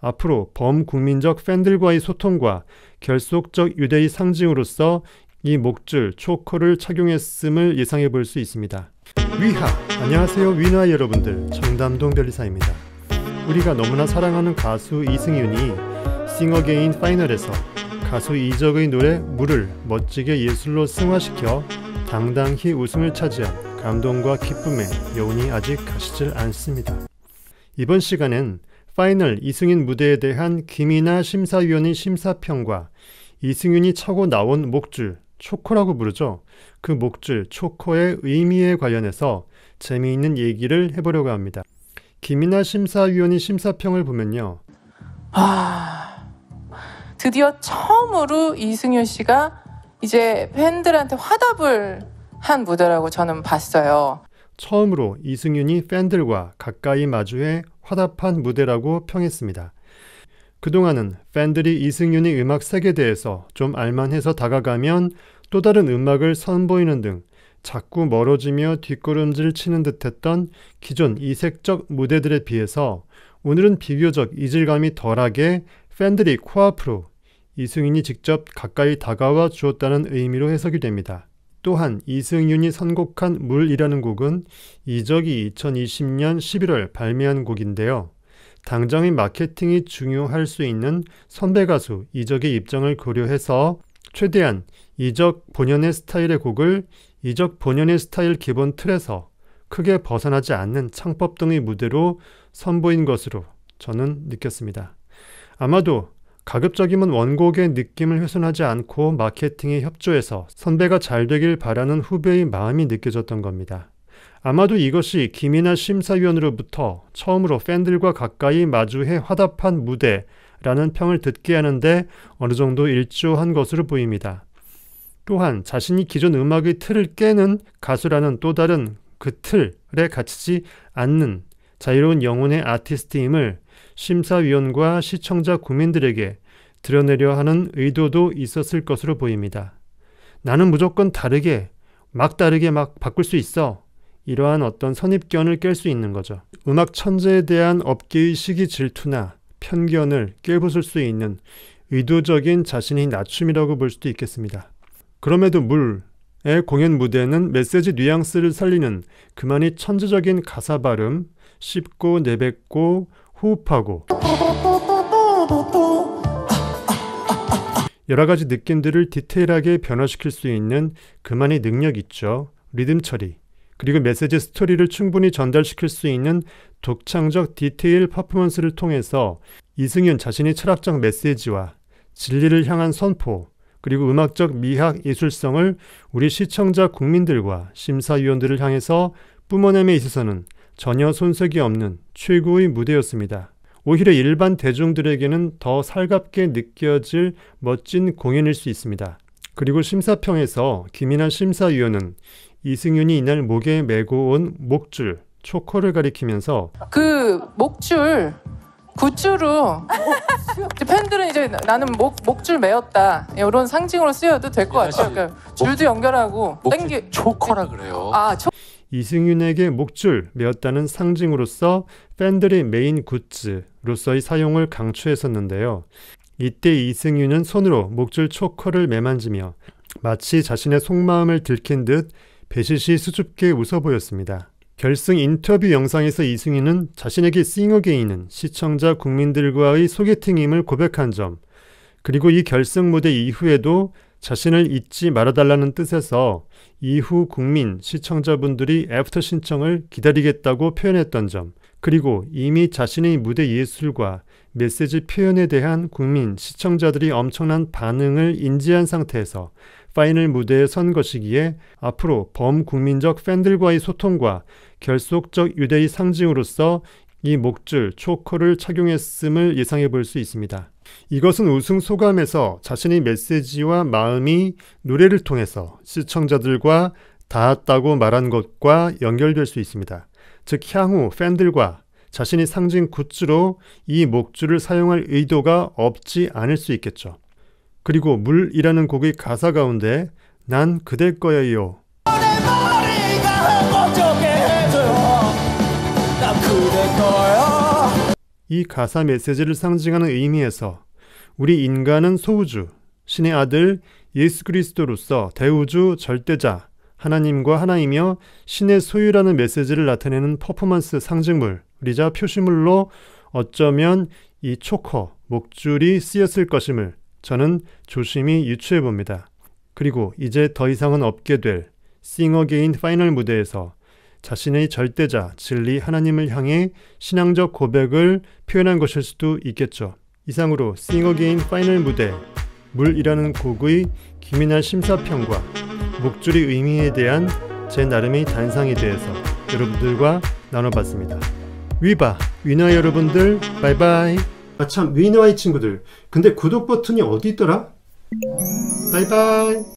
앞으로 범국민적 팬들과의 소통과 결속적 유대의 상징으로서 이 목줄 초커를 착용했음을 예상해 볼 수 있습니다. 위하 안녕하세요 위나 여러분들 정담동 별리사입니다. 우리가 너무나 사랑하는 가수 이승윤이 싱어게인 파이널에서 가수 이적의 노래 물을 멋지게 예술로 승화시켜 당당히 우승을 차지한 감동과 기쁨에 여운이 아직 가시질 않습니다. 이번 시간엔 파이널 이승윤 무대에 대한 김이나 심사위원의 심사평과 이승윤이 차고 나온 목줄, 초코라고 부르죠. 그 목줄, 초코의 의미에 관련해서 재미있는 얘기를 해보려고 합니다. 김이나 심사위원이 심사평을 보면요. 아, 드디어 처음으로 이승윤 씨가 이제 팬들한테 화답을 한 무대라고 저는 봤어요. 처음으로 이승윤이 팬들과 가까이 마주해 화답한 무대라고 평했습니다. 그동안은 팬들이 이승윤의 음악 세계에 대해서 좀 알만해서 다가가면 또 다른 음악을 선보이는 등 자꾸 멀어지며 뒷걸음질 치는 듯했던 기존 이색적 무대들에 비해서 오늘은 비교적 이질감이 덜하게 팬들이 코앞으로 이승윤이 직접 가까이 다가와 주었다는 의미로 해석이 됩니다. 또한 이승윤이 선곡한 물이라는 곡은 이적이 2020년 11월 발매한 곡인데요. 당장의 마케팅이 중요할 수 있는 선배 가수 이적의 입장을 고려해서 최대한 이적 본연의 스타일의 곡을 이적 본연의 스타일 기본 틀에서 크게 벗어나지 않는 창법 등의 무대로 선보인 것으로 저는 느꼈습니다. 아마도 가급적이면 원곡의 느낌을 훼손하지 않고 마케팅에 협조해서 선배가 잘 되길 바라는 후배의 마음이 느껴졌던 겁니다. 아마도 이것이 김이나 심사위원으로부터 처음으로 팬들과 가까이 마주해 화답한 무대라는 평을 듣게 하는데 어느 정도 일조한 것으로 보입니다. 또한 자신이 기존 음악의 틀을 깨는 가수라는 또 다른 그 틀에 갇히지 않는 자유로운 영혼의 아티스트임을 심사위원과 시청자 국민들에게 드러내려 하는 의도도 있었을 것으로 보입니다. 나는 무조건 다르게, 막 다르게 막 바꿀 수 있어. 이러한 어떤 선입견을 깰 수 있는 거죠. 음악 천재에 대한 업계의 시기 질투나 편견을 깨부술 수 있는 의도적인 자신의 낮춤이라고 볼 수도 있겠습니다. 그럼에도 물의 공연 무대는 메시지 뉘앙스를 살리는 그만이 천재적인 가사 발음, 쉽고 내뱉고 호흡하고 여러 가지 느낌들을 디테일하게 변화시킬 수 있는 그만의 능력 있죠. 리듬 처리. 그리고 메시지 스토리를 충분히 전달시킬 수 있는 독창적 디테일 퍼포먼스를 통해서 이승윤 자신의 철학적 메시지와 진리를 향한 선포, 그리고 음악적 미학 예술성을 우리 시청자 국민들과 심사위원들을 향해서 뿜어내며 있어서는 전혀 손색이 없는 최고의 무대였습니다. 오히려 일반 대중들에게는 더 살갑게 느껴질 멋진 공연일 수 있습니다. 그리고 심사평에서 김인환 심사위원은 이승윤이 이날 목에 메고 온 목줄, 초코를 가리키면서 그 목줄 굿즈로 팬들은 이제 나는 목, 목줄 메었다 이런 상징으로 쓰여도 될것 예, 같아요. 그러니까 줄도 연결하고 땡기 초커라 그래요. 아 초. 이승윤에게 목줄 메었다는 상징으로서 팬들의 메인 굿즈로서의 사용을 강추했었는데요. 이때 이승윤은 손으로 목줄 초커를 매만지며 마치 자신의 속마음을 들킨 듯 배시시 수줍게 웃어 보였습니다. 결승 인터뷰 영상에서 이승윤은 자신에게 싱어게인은 시청자 국민들과의 소개팅임을 고백한 점, 그리고 이 결승 무대 이후에도 자신을 잊지 말아달라는 뜻에서 이후 국민, 시청자분들이 애프터 신청을 기다리겠다고 표현했던 점, 그리고 이미 자신의 무대 예술과 메시지 표현에 대한 국민, 시청자들이 엄청난 반응을 인지한 상태에서 파이널 무대에 선 것이기에 앞으로 범국민적 팬들과의 소통과 결속적 유대의 상징으로서 이 목줄, 초코를 착용했음을 예상해 볼 수 있습니다. 이것은 우승 소감에서 자신의 메시지와 마음이 노래를 통해서 시청자들과 닿았다고 말한 것과 연결될 수 있습니다. 즉 향후 팬들과 자신이 상징 굿즈로 이 목줄을 사용할 의도가 없지 않을 수 있겠죠. 그리고 물이라는 곡의 가사 가운데 난 그대 거예요 이 가사 메시지를 상징하는 의미에서 우리 인간은 소우주, 신의 아들 예수 그리스도로서 대우주 절대자, 하나님과 하나이며 신의 소유라는 메시지를 나타내는 퍼포먼스 상징물리자 표시물로 어쩌면 이 초커, 목줄이 쓰였을 것임을 저는 조심히 유추해 봅니다. 그리고 이제 더 이상은 없게 될 싱어게인 파이널 무대에서 자신의 절대자, 진리, 하나님을 향해 신앙적 고백을 표현한 것일 수도 있겠죠. 이상으로 싱어게인 파이널 무대, 물이라는 곡의 기민한 심사평과 목줄의 의미에 대한 제 나름의 단상에 대해서 여러분들과 나눠봤습니다. 위바, 위너 여러분들, 바이바이. 아 참, 위너의 친구들. 근데 구독 버튼이 어디 있더라? 바이바이.